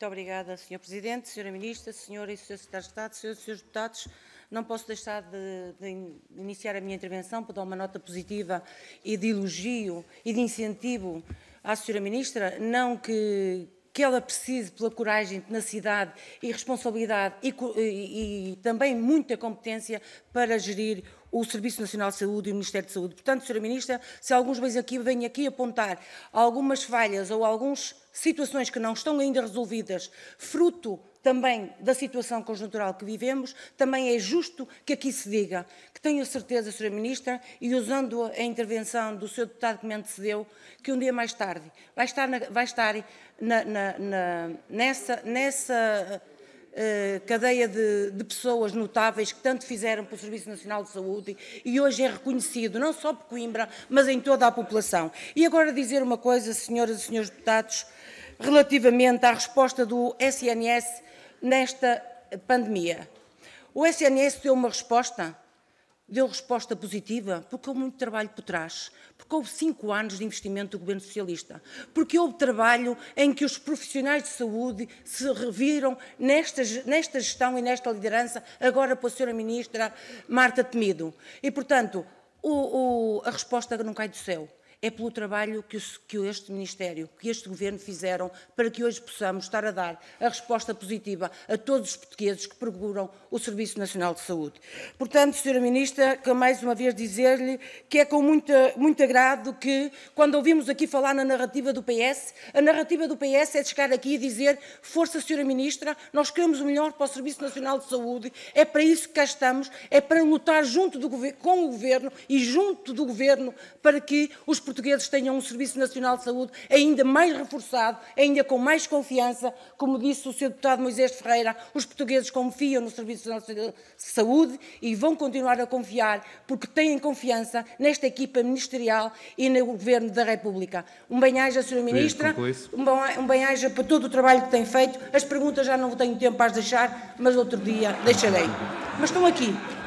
Muito obrigada, Sr. Presidente, Sra. Ministra, Sra. e Sr. Secretário de Estado, e Srs. Deputados. Não posso deixar de, de, iniciar a minha intervenção por dar uma nota positiva e de elogio e de incentivo à Sra. Ministra, não que, que ela precise, pela coragem, tenacidade e responsabilidade e, e, e também muita competência para gerir o Serviço Nacional de Saúde e o Ministério de Saúde. Portanto, Sra. Ministra, se alguns bens aqui vêm aqui apontar algumas falhas ou alguns situações que não estão ainda resolvidas, fruto também da situação conjuntural que vivemos, também é justo que aqui se diga que tenho certeza, Sra. Ministra, e usando a intervenção do Sr. Deputado que me antecedeu, que um dia mais tarde vai estar, na, vai estar na, na, nessa, nessa eh, cadeia de, de, pessoas notáveis que tanto fizeram para o Serviço Nacional de Saúde e hoje é reconhecido não só por Coimbra, mas em toda a população. E agora dizer uma coisa, senhoras e senhores deputados, relativamente à resposta do SNS nesta pandemia. O SNS deu uma resposta deu resposta positiva, porque houve muito trabalho por trás, porque houve cinco anos de investimento do governo socialista, porque houve trabalho em que os profissionais de saúde se reviram nesta, nesta gestão e nesta liderança, agora para a Sra. ministra Marta Temido. E, portanto, o, o, a resposta não cai do céu é pelo trabalho que, que este Ministério, que este Governo fizeram para que hoje possamos estar a dar a resposta positiva a todos os portugueses que procuram o Serviço Nacional de Saúde. Portanto, Sra. Ministra, quero mais uma vez dizer-lhe que é com muito muito agrado que, quando ouvimos aqui falar na narrativa do PS, a narrativa do PS é de chegar aqui e dizer força, Sra. Ministra, nós queremos o melhor para o Serviço Nacional de Saúde, é para isso que cá estamos, é para lutar junto do, com o Governo e junto do Governo para que os portugueses tenham um Serviço Nacional de Saúde ainda mais reforçado, ainda com mais confiança. Como disse o Sr. Deputado Moisés Ferreira, os portugueses confiam no Serviço Nacional de Saúde e vão continuar a confiar porque têm confiança nesta equipa ministerial e no Governo da República. Um bem-aja, Sra. Ministra, um bem-aja para todo o trabalho que tem feito. As perguntas já não tenho tempo para as deixar, mas outro dia deixarei. Mas estão aqui.